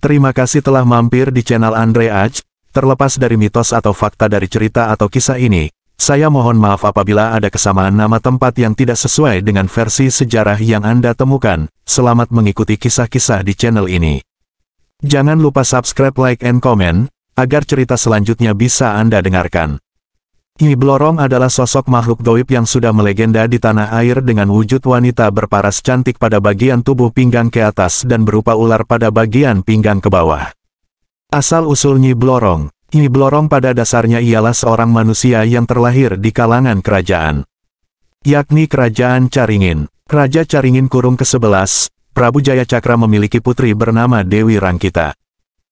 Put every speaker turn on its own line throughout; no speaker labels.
Terima kasih telah mampir di channel Andre Aj. Terlepas dari mitos atau fakta dari cerita atau kisah ini, saya mohon maaf apabila ada kesamaan nama tempat yang tidak sesuai dengan versi sejarah yang Anda temukan. Selamat mengikuti kisah-kisah di channel ini. Jangan lupa subscribe, like, and comment, agar cerita selanjutnya bisa Anda dengarkan. I Blorong adalah sosok makhluk goib yang sudah melegenda di tanah air dengan wujud wanita berparas cantik pada bagian tubuh pinggang ke atas dan berupa ular pada bagian pinggang ke bawah. Asal-usul Nyi Blorong Nyi Blorong pada dasarnya ialah seorang manusia yang terlahir di kalangan kerajaan. Yakni Kerajaan Caringin. Raja Caringin kurung ke-11, Prabu Jaya Cakra memiliki putri bernama Dewi Rangkita.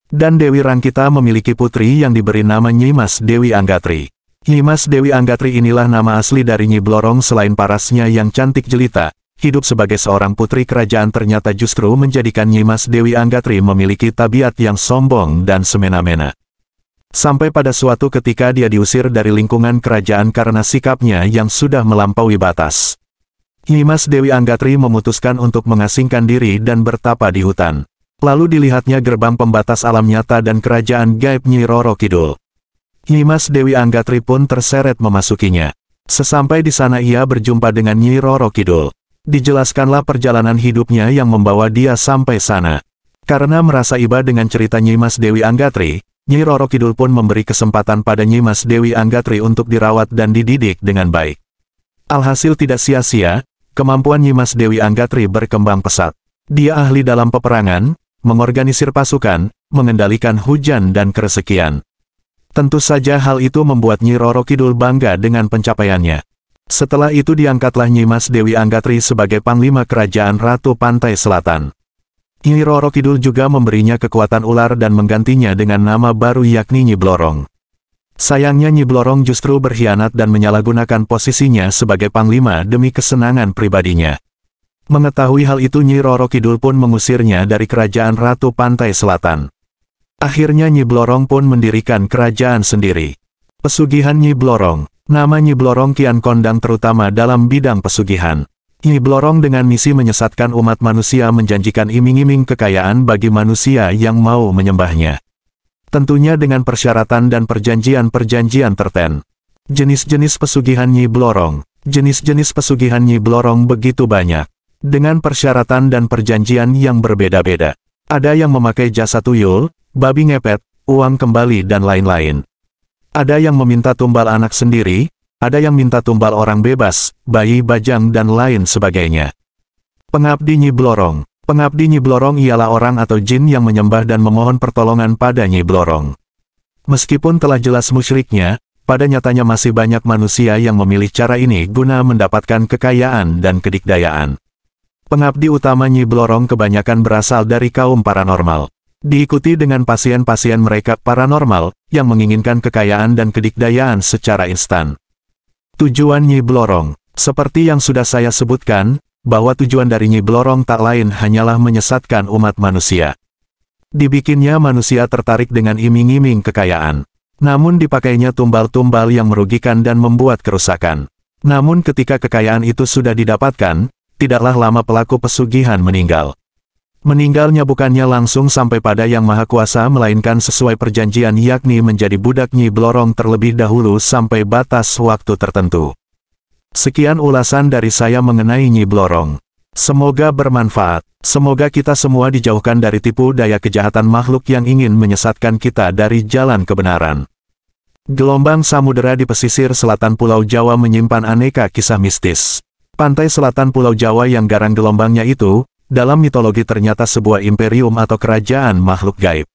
Dan Dewi Rangkita memiliki putri yang diberi nama Nyimas Dewi Anggatri. Nyimas Dewi Anggatri inilah nama asli dari Nyi Blorong selain parasnya yang cantik jelita. Hidup sebagai seorang putri kerajaan ternyata justru menjadikan Nyimas Dewi Anggatri memiliki tabiat yang sombong dan semena-mena. Sampai pada suatu ketika dia diusir dari lingkungan kerajaan karena sikapnya yang sudah melampaui batas. Nyimas Dewi Anggatri memutuskan untuk mengasingkan diri dan bertapa di hutan. Lalu dilihatnya gerbang pembatas alam nyata dan kerajaan gaib Nyi Roro Kidul. Nyimas Dewi Anggatri pun terseret memasukinya. Sesampai di sana ia berjumpa dengan Nyi Roro Kidul. Dijelaskanlah perjalanan hidupnya yang membawa dia sampai sana. Karena merasa iba dengan cerita Nyimas Dewi Anggatri, Nyi Roro Kidul pun memberi kesempatan pada Nyimas Dewi Anggatri untuk dirawat dan dididik dengan baik. Alhasil tidak sia-sia, kemampuan Nyimas Dewi Anggatri berkembang pesat. Dia ahli dalam peperangan, mengorganisir pasukan, mengendalikan hujan dan keresekian. Tentu saja hal itu membuat Nyi Roro Kidul bangga dengan pencapaiannya. Setelah itu diangkatlah Nyimas Dewi Anggatri sebagai Panglima Kerajaan Ratu Pantai Selatan. Nyi Roro Kidul juga memberinya kekuatan ular dan menggantinya dengan nama baru yakni Nyi Blorong. Sayangnya Nyi Blorong justru berkhianat dan menyalahgunakan posisinya sebagai Panglima demi kesenangan pribadinya. Mengetahui hal itu Nyi Roro Kidul pun mengusirnya dari Kerajaan Ratu Pantai Selatan. Akhirnya Nyi Blorong pun mendirikan kerajaan sendiri. Pesugihan Nyi Blorong Nama Nyi Blorong kian kondang terutama dalam bidang pesugihan. Nyi Blorong dengan misi menyesatkan umat manusia menjanjikan iming-iming kekayaan bagi manusia yang mau menyembahnya. Tentunya dengan persyaratan dan perjanjian-perjanjian tertentu. Jenis-jenis pesugihan Nyi Blorong Jenis-jenis pesugihan Nyi Blorong begitu banyak. Dengan persyaratan dan perjanjian yang berbeda-beda. Ada yang memakai jasa tuyul, babi ngepet, uang kembali dan lain-lain. Ada yang meminta tumbal anak sendiri, ada yang minta tumbal orang bebas, bayi bajang dan lain sebagainya. Pengabdi Nyi Blorong Pengabdi Nyi Blorong ialah orang atau jin yang menyembah dan memohon pertolongan pada Nyi Blorong. Meskipun telah jelas musyriknya, pada nyatanya masih banyak manusia yang memilih cara ini guna mendapatkan kekayaan dan kedikdayaan. Pengabdi utama Nyi Blorong kebanyakan berasal dari kaum paranormal. Diikuti dengan pasien-pasien mereka paranormal, yang menginginkan kekayaan dan kedikdayaan secara instan. Tujuan Nyi Blorong, seperti yang sudah saya sebutkan, bahwa tujuan dari Nyi Blorong tak lain hanyalah menyesatkan umat manusia. Dibikinnya manusia tertarik dengan iming-iming kekayaan. Namun dipakainya tumbal-tumbal yang merugikan dan membuat kerusakan. Namun ketika kekayaan itu sudah didapatkan, tidaklah lama pelaku pesugihan meninggal. Meninggalnya bukannya langsung sampai pada Yang Maha Kuasa melainkan sesuai perjanjian yakni menjadi budak Nyi Blorong terlebih dahulu sampai batas waktu tertentu. Sekian ulasan dari saya mengenai Nyi Blorong. Semoga bermanfaat. Semoga kita semua dijauhkan dari tipu daya kejahatan makhluk yang ingin menyesatkan kita dari jalan kebenaran. Gelombang samudera di pesisir selatan Pulau Jawa menyimpan aneka kisah mistis. Pantai selatan Pulau Jawa yang garang gelombangnya itu, dalam mitologi ternyata sebuah imperium atau kerajaan makhluk gaib.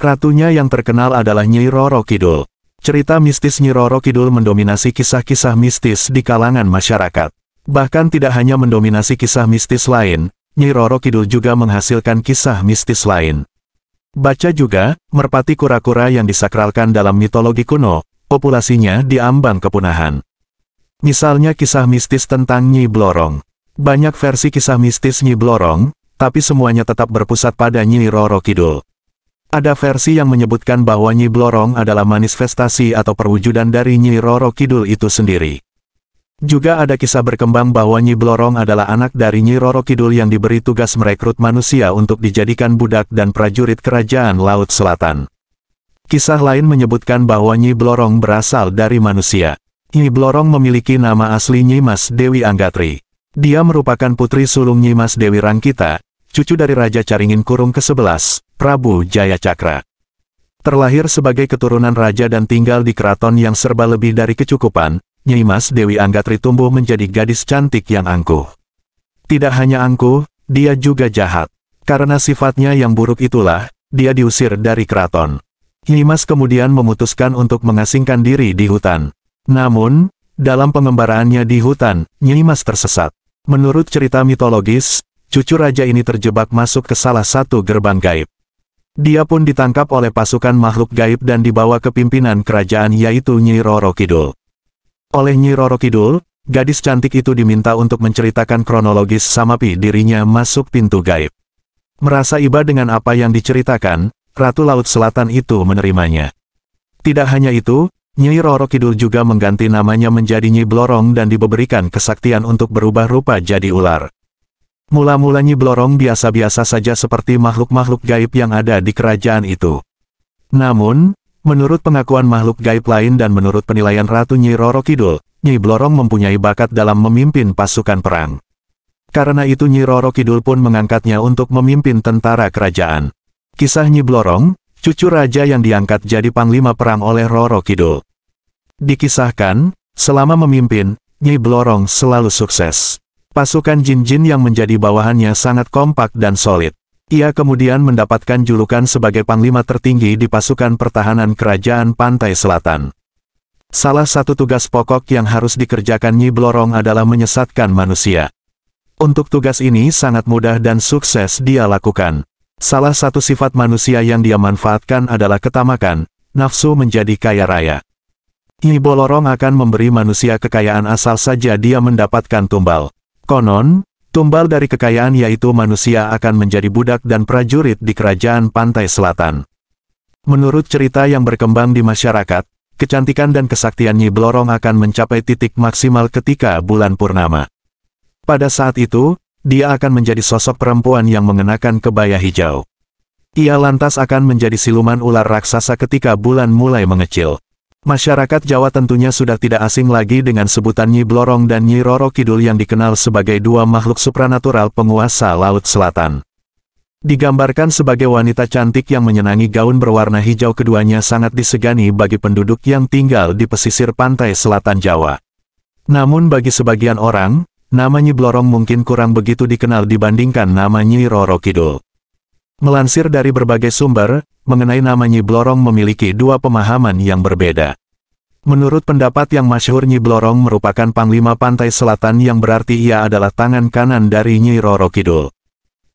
Ratunya yang terkenal adalah Nyi Roro Kidul. Cerita mistis Nyi Roro Kidul mendominasi kisah-kisah mistis di kalangan masyarakat. Bahkan tidak hanya mendominasi kisah mistis lain, Nyi Roro Kidul juga menghasilkan kisah mistis lain. Baca juga, merpati kura-kura yang disakralkan dalam mitologi kuno, populasinya diambang kepunahan. Misalnya kisah mistis tentang Nyi Blorong. Banyak versi kisah mistis Nyi Blorong, tapi semuanya tetap berpusat pada Nyi Roro Kidul. Ada versi yang menyebutkan bahwa Nyi Blorong adalah manifestasi atau perwujudan dari Nyi Roro Kidul itu sendiri. Juga ada kisah berkembang bahwa Nyi Blorong adalah anak dari Nyi Roro Kidul yang diberi tugas merekrut manusia untuk dijadikan budak dan prajurit kerajaan Laut Selatan. Kisah lain menyebutkan bahwa Nyi Blorong berasal dari manusia. Nyi Blorong memiliki nama asli Nyimas Dewi Anggatri. Dia merupakan putri sulung Nyimas Dewi Rangkita, cucu dari Raja Caringin Kurung ke-11, Prabu Jaya Cakra. Terlahir sebagai keturunan raja dan tinggal di keraton yang serba lebih dari kecukupan, Nyimas Dewi Anggatri tumbuh menjadi gadis cantik yang angkuh. Tidak hanya angkuh, dia juga jahat. Karena sifatnya yang buruk itulah, dia diusir dari keraton. Nyimas kemudian memutuskan untuk mengasingkan diri di hutan. Namun, dalam pengembaraannya di hutan, Nyimas tersesat. Menurut cerita mitologis, cucu raja ini terjebak masuk ke salah satu gerbang gaib. Dia pun ditangkap oleh pasukan makhluk gaib dan dibawa ke pimpinan kerajaan yaitu Nyi Roro Kidul. Oleh Nyi Roro Kidul, gadis cantik itu diminta untuk menceritakan kronologis Samapi dirinya masuk pintu gaib. Merasa iba dengan apa yang diceritakan, Ratu Laut Selatan itu menerimanya. Tidak hanya itu, Nyi Roro Kidul juga mengganti namanya menjadi Nyi Blorong dan diberikan kesaktian untuk berubah rupa jadi ular. Mula-mula Nyi Blorong biasa-biasa saja seperti makhluk-makhluk gaib yang ada di kerajaan itu. Namun, menurut pengakuan makhluk gaib lain dan menurut penilaian Ratu Nyi Roro Kidul, Nyi Blorong mempunyai bakat dalam memimpin pasukan perang. Karena itu Nyi Roro Kidul pun mengangkatnya untuk memimpin tentara kerajaan. Kisah Nyi Blorong, cucu raja yang diangkat jadi panglima perang oleh Roro Kidul. Dikisahkan, selama memimpin, Nyi Blorong selalu sukses. Pasukan Jin-Jin yang menjadi bawahannya sangat kompak dan solid. Ia kemudian mendapatkan julukan sebagai panglima tertinggi di pasukan pertahanan kerajaan pantai selatan. Salah satu tugas pokok yang harus dikerjakan Nyi Blorong adalah menyesatkan manusia. Untuk tugas ini sangat mudah dan sukses dia lakukan. Salah satu sifat manusia yang dia manfaatkan adalah ketamakan, nafsu menjadi kaya raya. Ibolorong akan memberi manusia kekayaan asal saja dia mendapatkan tumbal. Konon, tumbal dari kekayaan yaitu manusia akan menjadi budak dan prajurit di kerajaan pantai selatan. Menurut cerita yang berkembang di masyarakat, kecantikan dan kesaktian Nyi Blorong akan mencapai titik maksimal ketika bulan purnama. Pada saat itu, dia akan menjadi sosok perempuan yang mengenakan kebaya hijau. Ia lantas akan menjadi siluman ular raksasa ketika bulan mulai mengecil. Masyarakat Jawa tentunya sudah tidak asing lagi dengan sebutan Nyi Blorong dan Nyi Roro Kidul yang dikenal sebagai dua makhluk supranatural penguasa Laut Selatan. Digambarkan sebagai wanita cantik yang menyenangi gaun berwarna hijau keduanya sangat disegani bagi penduduk yang tinggal di pesisir pantai selatan Jawa. Namun bagi sebagian orang, nama Nyi Blorong mungkin kurang begitu dikenal dibandingkan nama Nyi Roro Kidul. Melansir dari berbagai sumber, mengenai nama Nyi Blorong memiliki dua pemahaman yang berbeda. Menurut pendapat yang masyhur Nyi Blorong merupakan Panglima Pantai Selatan yang berarti ia adalah tangan kanan dari Nyi Roro Kidul.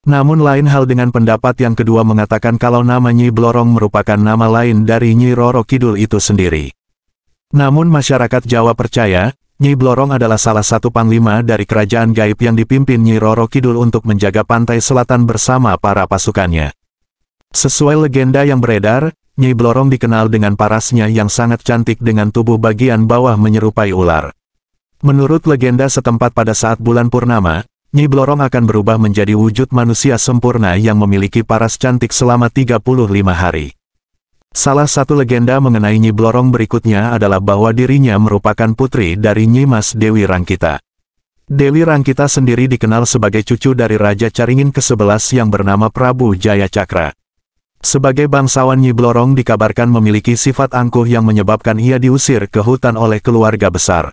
Namun lain hal dengan pendapat yang kedua mengatakan kalau nama Nyi Blorong merupakan nama lain dari Nyi Roro Kidul itu sendiri. Namun masyarakat Jawa percaya, Nyi Blorong adalah salah satu panglima dari kerajaan gaib yang dipimpin Nyi Roro Kidul untuk menjaga pantai selatan bersama para pasukannya. Sesuai legenda yang beredar, Nyi Blorong dikenal dengan parasnya yang sangat cantik dengan tubuh bagian bawah menyerupai ular. Menurut legenda setempat pada saat bulan purnama, Nyi Blorong akan berubah menjadi wujud manusia sempurna yang memiliki paras cantik selama 35 hari. Salah satu legenda mengenai Nyi Blorong berikutnya adalah bahwa dirinya merupakan putri dari Nyi Mas Dewi Rangkita. Dewi Rangkita sendiri dikenal sebagai cucu dari Raja Caringin ke-11 yang bernama Prabu Jaya Cakra. Sebagai bangsawan Nyi Blorong dikabarkan memiliki sifat angkuh yang menyebabkan ia diusir ke hutan oleh keluarga besar.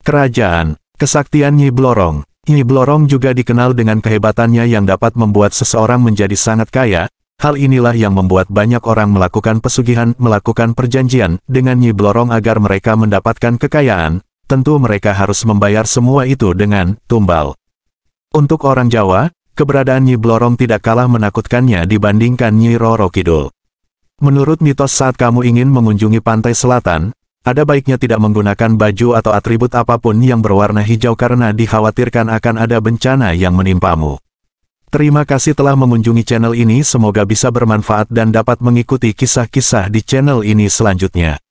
Kerajaan, kesaktian Nyi Blorong Nyi Blorong juga dikenal dengan kehebatannya yang dapat membuat seseorang menjadi sangat kaya, Hal inilah yang membuat banyak orang melakukan pesugihan, melakukan perjanjian, dengan Nyi Blorong agar mereka mendapatkan kekayaan, tentu mereka harus membayar semua itu dengan tumbal. Untuk orang Jawa, keberadaan Nyi Blorong tidak kalah menakutkannya dibandingkan Nyi Roro Kidul. Menurut mitos saat kamu ingin mengunjungi pantai selatan, ada baiknya tidak menggunakan baju atau atribut apapun yang berwarna hijau karena dikhawatirkan akan ada bencana yang menimpamu. Terima kasih telah mengunjungi channel ini semoga bisa bermanfaat dan dapat mengikuti kisah-kisah di channel ini selanjutnya.